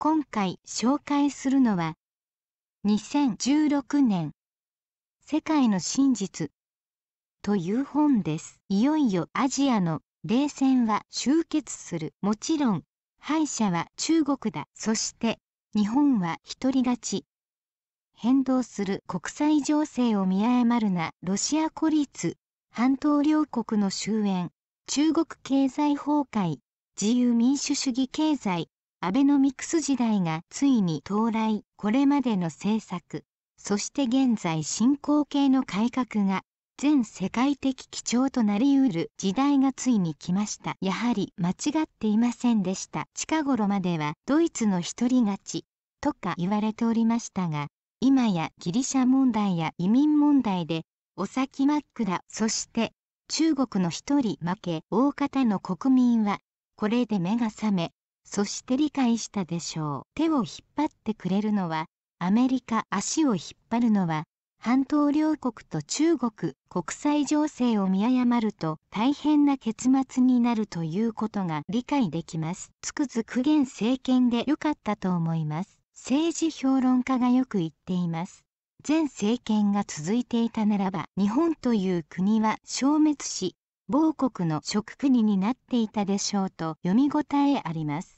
今回紹介するのは2016年「世界の真実」という本ですいよいよアジアの冷戦は終結するもちろん敗者は中国だそして日本は独り勝ち変動する国際情勢を見誤るなロシア孤立半島両国の終焉中国経済崩壊自由民主主義経済アベノミクス時代がついに到来これまでの政策そして現在進行形の改革が全世界的基調となりうる時代がついに来ましたやはり間違っていませんでした近頃まではドイツの一人勝ちとか言われておりましたが今やギリシャ問題や移民問題でお先真っ暗そして中国の一人負け大方の国民はこれで目が覚めそして理解したでしょう手を引っ張ってくれるのはアメリカ足を引っ張るのは半島両国と中国国際情勢を見誤ると大変な結末になるということが理解できますつくづく現政権で良かったと思います政治評論家がよく言っています前政権が続いていたならば日本という国は消滅し某国の食国になっていたでしょうと読み応えあります